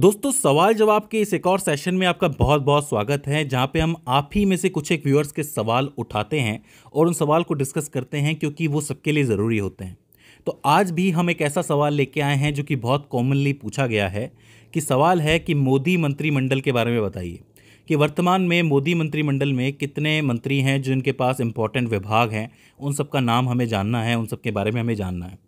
दोस्तों सवाल जवाब के इस एक और सेशन में आपका बहुत बहुत स्वागत है जहां पे हम आप ही में से कुछ एक व्यूअर्स के सवाल उठाते हैं और उन सवाल को डिस्कस करते हैं क्योंकि वो सबके लिए ज़रूरी होते हैं तो आज भी हम एक ऐसा सवाल लेके आए हैं जो कि बहुत कॉमनली पूछा गया है कि सवाल है कि मोदी मंत्रिमंडल के बारे में बताइए कि वर्तमान में मोदी मंत्रिमंडल में कितने मंत्री हैं जिनके पास इंपॉर्टेंट विभाग हैं उन सबका नाम हमें जानना है उन सब के बारे में हमें जानना है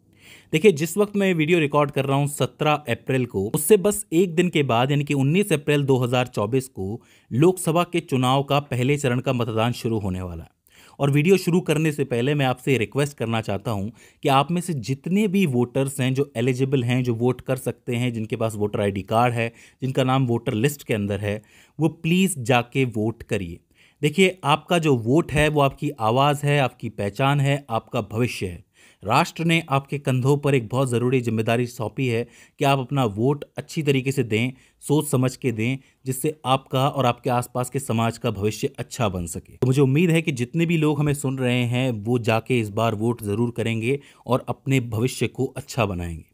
देखिए जिस वक्त मैं वीडियो रिकॉर्ड कर रहा हूँ सत्रह अप्रैल को उससे बस एक दिन के बाद यानी कि उन्नीस अप्रैल 2024 को लोकसभा के चुनाव का पहले चरण का मतदान शुरू होने वाला है और वीडियो शुरू करने से पहले मैं आपसे रिक्वेस्ट करना चाहता हूं कि आप में से जितने भी वोटर्स हैं जो एलिजिबल हैं जो वोट कर सकते हैं जिनके पास वोटर आईडी कार्ड है जिनका नाम वोटर लिस्ट के अंदर है वो प्लीज़ जाके वोट करिए देखिए आपका जो वोट है वो आपकी आवाज़ है आपकी पहचान है आपका भविष्य है राष्ट्र ने आपके कंधों पर एक बहुत ज़रूरी जिम्मेदारी सौंपी है कि आप अपना वोट अच्छी तरीके से दें सोच समझ के दें जिससे आपका और आपके आसपास के समाज का भविष्य अच्छा बन सके तो मुझे उम्मीद है कि जितने भी लोग हमें सुन रहे हैं वो जाके इस बार वोट ज़रूर करेंगे और अपने भविष्य को अच्छा बनाएंगे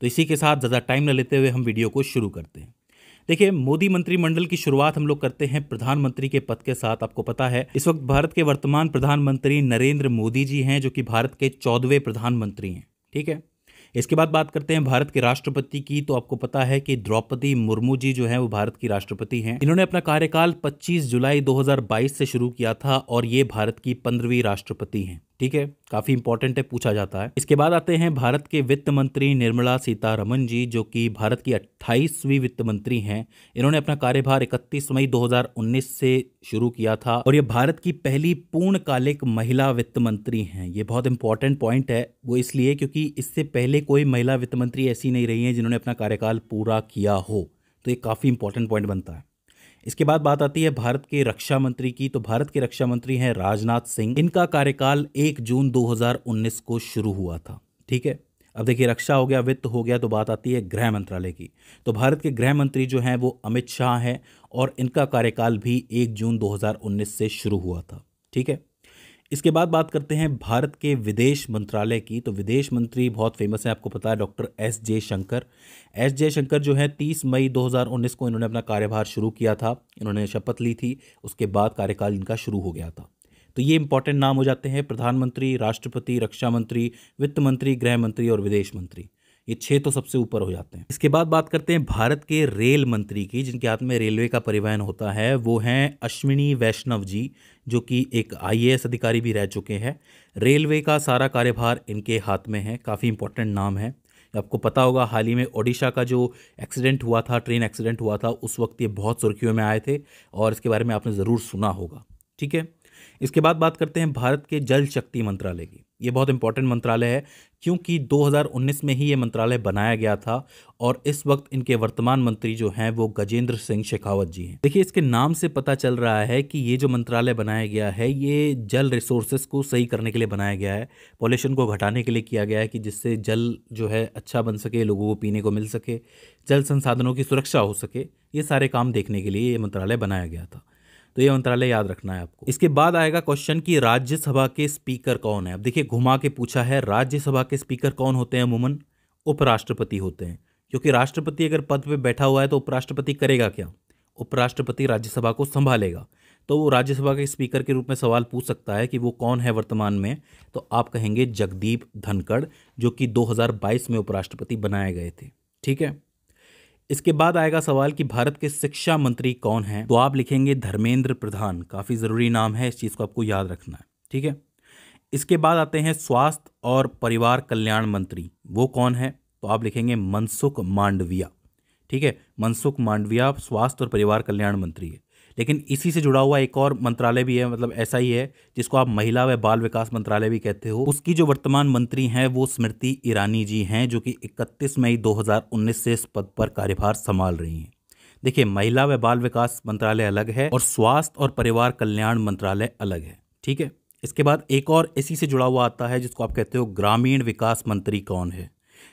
तो इसी के साथ ज़्यादा टाइम न लेते हुए हम वीडियो को शुरू करते हैं देखिए मोदी मंत्रिमंडल की शुरुआत हम लोग करते हैं प्रधानमंत्री के पद के साथ आपको पता है इस वक्त भारत के वर्तमान प्रधानमंत्री नरेंद्र मोदी जी हैं जो कि भारत के चौदहवें प्रधानमंत्री हैं ठीक है इसके बाद बात करते हैं भारत के राष्ट्रपति की तो आपको पता है कि द्रौपदी मुर्मू जी जो है वो भारत की राष्ट्रपति हैं इन्होंने अपना कार्यकाल 25 जुलाई 2022 से शुरू किया था और ये भारत की पंद्रहवीं राष्ट्रपति हैं ठीक है काफ़ी इंपॉर्टेंट है पूछा जाता है इसके बाद आते हैं भारत के वित्त मंत्री निर्मला सीतारमन जी जो कि भारत की 28वीं वित्त मंत्री हैं इन्होंने अपना कार्यभार 31 मई 2019 से शुरू किया था और ये भारत की पहली पूर्णकालिक महिला वित्त मंत्री हैं ये बहुत इंपॉर्टेंट पॉइंट है वो इसलिए क्योंकि इससे पहले कोई महिला वित्त मंत्री ऐसी नहीं रही है जिन्होंने अपना कार्यकाल पूरा किया हो तो ये काफ़ी इंपॉर्टेंट पॉइंट बनता है इसके बाद बात आती है भारत के रक्षा मंत्री की तो भारत के रक्षा मंत्री हैं राजनाथ सिंह इनका कार्यकाल एक जून 2019 को शुरू हुआ था ठीक है अब देखिए रक्षा हो गया वित्त हो गया तो बात आती है गृह मंत्रालय की तो भारत के गृह मंत्री जो हैं वो अमित शाह हैं और इनका कार्यकाल भी एक जून 2019 से शुरू हुआ था ठीक है इसके बाद बात करते हैं भारत के विदेश मंत्रालय की तो विदेश मंत्री बहुत फेमस है आपको पता है doctor S J Shankar S J Shankar जो है 30 मई 2019 को इन्होंने अपना कार्यभार शुरू किया था इन्होंने शपथ ली थी उसके बाद कार्यकाल इनका शुरू हो गया था तो ये इंपॉर्टेंट नाम हो जाते हैं प्रधानमंत्री राष्ट्रपति रक्षा मंत्री वित्त मंत्री गृह मंत्री और विदेश मंत्री ये छः तो सबसे ऊपर हो जाते हैं इसके बाद बात करते हैं भारत के रेल मंत्री की जिनके हाथ में रेलवे का परिवहन होता है वो हैं अश्विनी वैष्णव जी जो कि एक आईएएस अधिकारी भी रह चुके हैं रेलवे का सारा कार्यभार इनके हाथ में है काफ़ी इंपॉर्टेंट नाम है आपको पता होगा हाल ही में ओडिशा का जो एक्सीडेंट हुआ था ट्रेन एक्सीडेंट हुआ था उस वक्त ये बहुत सुर्खियों में आए थे और इसके बारे में आपने ज़रूर सुना होगा ठीक है इसके बाद बात करते हैं भारत के जल शक्ति मंत्रालय की ये बहुत इंपॉर्टेंट मंत्रालय है क्योंकि 2019 में ही ये मंत्रालय बनाया गया था और इस वक्त इनके वर्तमान मंत्री जो हैं वो गजेंद्र सिंह शेखावत जी हैं देखिए इसके नाम से पता चल रहा है कि ये जो मंत्रालय बनाया गया है ये जल रिसोर्सेस को सही करने के लिए बनाया गया है पॉल्यूशन को घटाने के लिए किया गया है कि जिससे जल जो है अच्छा बन सके लोगों को पीने को मिल सके जल संसाधनों की सुरक्षा हो सके ये सारे काम देखने के लिए ये मंत्रालय बनाया गया था तो ये मंत्रालय याद रखना है आपको इसके बाद आएगा क्वेश्चन कि राज्यसभा के स्पीकर कौन है अब देखिए घुमा के पूछा है राज्यसभा के स्पीकर कौन होते हैं अमूमन उपराष्ट्रपति होते हैं क्योंकि राष्ट्रपति अगर पद पर बैठा हुआ है तो उपराष्ट्रपति करेगा क्या उपराष्ट्रपति राज्यसभा को संभालेगा तो वो राज्यसभा के स्पीकर के रूप में सवाल पूछ सकता है कि वो कौन है वर्तमान में तो आप कहेंगे जगदीप धनखड़ जो कि 2022 में उपराष्ट्रपति बनाए गए थे ठीक है इसके बाद आएगा सवाल कि भारत के शिक्षा मंत्री कौन हैं तो आप लिखेंगे धर्मेंद्र प्रधान काफ़ी ज़रूरी नाम है इस चीज़ को आपको याद रखना है ठीक है इसके बाद आते हैं स्वास्थ्य और परिवार कल्याण मंत्री वो कौन है तो आप लिखेंगे मनसुख मांडविया ठीक है मनसुख मांडविया स्वास्थ्य और परिवार कल्याण मंत्री है लेकिन इसी से जुड़ा हुआ एक और मंत्रालय भी है मतलब ऐसा ही है जिसको आप महिला व बाल विकास मंत्रालय भी कहते हो उसकी जो वर्तमान मंत्री हैं वो स्मृति ईरानी जी हैं जो कि 31 मई 2019 से इस पद पर कार्यभार संभाल रही हैं देखिए महिला व बाल विकास मंत्रालय अलग है और स्वास्थ्य और परिवार कल्याण मंत्रालय अलग है ठीक है इसके बाद एक और इसी से जुड़ा हुआ आता है जिसको आप कहते हो ग्रामीण विकास मंत्री कौन है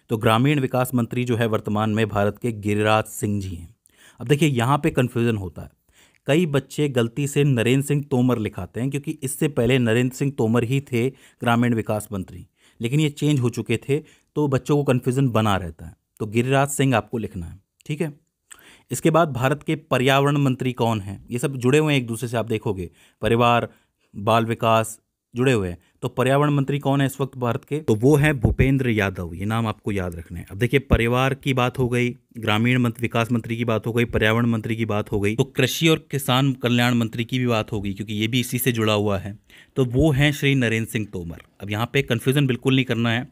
तो ग्रामीण विकास मंत्री जो है वर्तमान में भारत के गिरिराज सिंह जी हैं अब देखिए यहाँ पे कन्फ्यूज़न होता है कई बच्चे गलती से नरेंद्र सिंह तोमर लिखाते हैं क्योंकि इससे पहले नरेंद्र सिंह तोमर ही थे ग्रामीण विकास मंत्री लेकिन ये चेंज हो चुके थे तो बच्चों को कन्फ्यूज़न बना रहता है तो गिरिराज सिंह आपको लिखना है ठीक है इसके बाद भारत के पर्यावरण मंत्री कौन हैं ये सब जुड़े हुए हैं एक दूसरे से आप देखोगे परिवार बाल विकास जुड़े हुए हैं तो पर्यावरण मंत्री कौन है इस वक्त भारत के तो वो हैं भूपेंद्र यादव ये नाम आपको याद रखना है अब देखिए परिवार की बात हो गई ग्रामीण मंत्र, विकास मंत्री की बात हो गई पर्यावरण मंत्री की बात हो गई तो कृषि और किसान कल्याण मंत्री की भी बात हो गई क्योंकि ये भी इसी से जुड़ा हुआ है तो वो हैं श्री नरेंद्र सिंह तोमर अब यहाँ पे कन्फ्यूज़न बिल्कुल नहीं करना है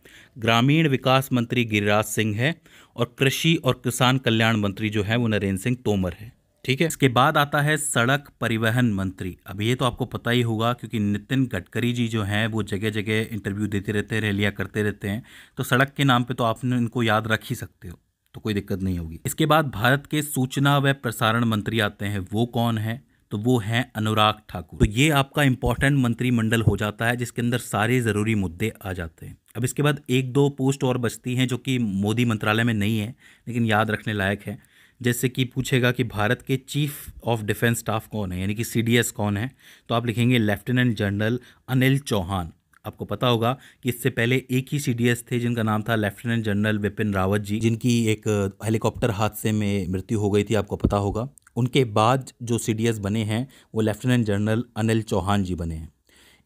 ग्रामीण विकास मंत्री गिरिराज सिंह है और कृषि और किसान कल्याण मंत्री जो है वो नरेंद्र सिंह तोमर है ठीक है इसके बाद आता है सड़क परिवहन मंत्री अब ये तो आपको पता ही होगा क्योंकि नितिन गडकरी जी जो हैं वो जगह जगह इंटरव्यू देते रहते हैं रैलियाँ करते रहते हैं तो सड़क के नाम पे तो आपने इनको याद रख ही सकते हो तो कोई दिक्कत नहीं होगी इसके बाद भारत के सूचना व प्रसारण मंत्री आते हैं वो कौन है तो वो हैं अनुराग ठाकुर तो ये आपका इंपॉर्टेंट मंत्रिमंडल हो जाता है जिसके अंदर सारे ज़रूरी मुद्दे आ जाते हैं अब इसके बाद एक दो पोस्ट और बचती हैं जो कि मोदी मंत्रालय में नहीं है लेकिन याद रखने लायक है जैसे कि पूछेगा कि भारत के चीफ ऑफ डिफेंस स्टाफ कौन है यानी कि सी कौन है तो आप लिखेंगे लेफ्टिनेंट जनरल अनिल चौहान आपको पता होगा कि इससे पहले एक ही सी थे जिनका नाम था लेफ्टिनेंट जनरल विपिन रावत जी जिनकी एक हेलीकॉप्टर हादसे में मृत्यु हो गई थी आपको पता होगा उनके बाद जो सी बने हैं वो लेफ्टिनेंट जनरल अनिल चौहान जी बने हैं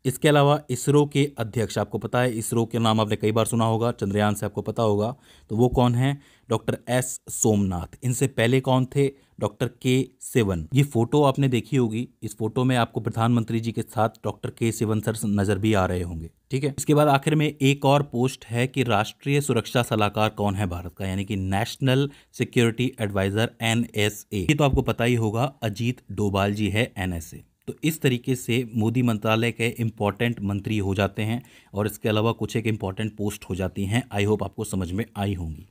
इसके अलावा इसरो के अध्यक्ष आपको पता है इसरो के नाम आपने कई बार सुना होगा चंद्रयान से आपको पता होगा तो वो कौन है डॉक्टर एस सोमनाथ इनसे पहले कौन थे डॉक्टर के सेवन ये फोटो आपने देखी होगी इस फोटो में आपको प्रधानमंत्री जी के साथ डॉक्टर के सेवन सर नजर भी आ रहे होंगे ठीक है इसके बाद आखिर में एक और पोस्ट है कि राष्ट्रीय सुरक्षा सलाहकार कौन है भारत का यानी कि नेशनल सिक्योरिटी एडवाइजर एन ये तो आपको पता ही होगा अजीत डोभाल जी है एन तो इस तरीके से मोदी मंत्रालय के इम्पॉर्टेंट मंत्री हो जाते हैं और इसके अलावा कुछ एक इम्पॉर्टेंट पोस्ट हो जाती हैं आई होप आपको समझ में आई होंगी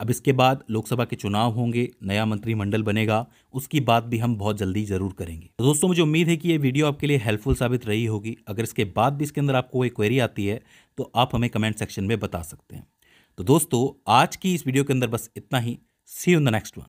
अब इसके बाद लोकसभा के चुनाव होंगे नया मंत्रिमंडल बनेगा उसकी बात भी हम बहुत जल्दी ज़रूर करेंगे तो दोस्तों मुझे उम्मीद है कि ये वीडियो आपके लिए हेल्पफुल साबित रही होगी अगर इसके बाद भी इसके अंदर आपको कोई क्वेरी आती है तो आप हमें कमेंट सेक्शन में बता सकते हैं तो दोस्तों आज की इस वीडियो के अंदर बस इतना ही see in the next one